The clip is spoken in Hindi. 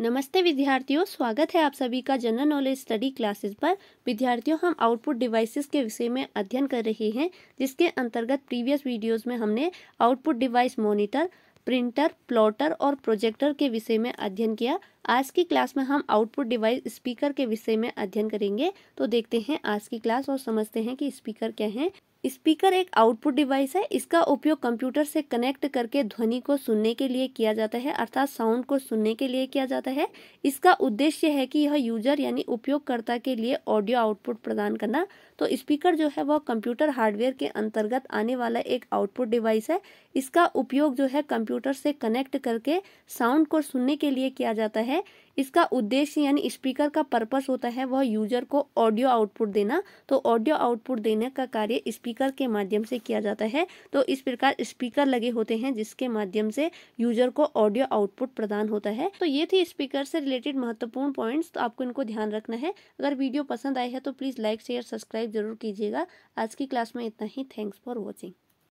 नमस्ते विद्यार्थियों स्वागत है आप सभी का जनरल नॉलेज स्टडी क्लासेस पर विद्यार्थियों हम आउटपुट डिवाइसेस के विषय में अध्ययन कर रहे हैं जिसके अंतर्गत प्रीवियस वीडियोस में हमने output device monitor printer plotter और प्रोजेक्टर के विषय में अध्ययन किया आज की क्लास में हम आउटपुट डिवाइस स्पीकर के विषय में अध्ययन करेंगे तो देखते हैं आज की क्लास और समझते हैं कि स्पीकर क्या है स्पीकर एक आउटपुट डिवाइस है इसका उपयोग कंप्यूटर से कनेक्ट करके ध्वनि को सुनने के लिए किया जाता है अर्थात साउंड को सुनने के लिए किया जाता है इसका उद्देश्य है कि यह यूजर यानी उपयोगकर्ता के लिए ऑडियो आउटपुट प्रदान करना तो स्पीकर जो है वह कंप्यूटर हार्डवेयर के अंतर्गत आने वाला एक आउटपुट डिवाइस है इसका उपयोग जो है कंप्यूटर से कनेक्ट करके साउंड को सुनने के लिए किया जाता है इसका उद्देश्य यानी स्पीकर का पर्पस होता है वह यूजर को ऑडियो आउटपुट देना तो ऑडियो आउटपुट देने का कार्य स्पीकर स्पीकर के माध्यम से किया जाता है तो इस प्रकार स्पीकर लगे होते हैं जिसके माध्यम से यूजर को ऑडियो आउटपुट प्रदान होता है तो ये थी स्पीकर से रिलेटेड महत्वपूर्ण पॉइंट्स तो आपको इनको ध्यान रखना है अगर वीडियो पसंद आए है तो प्लीज़ लाइक शेयर सब्सक्राइब जरूर कीजिएगा आज की क्लास में इतना ही थैंक्स फॉर वॉचिंग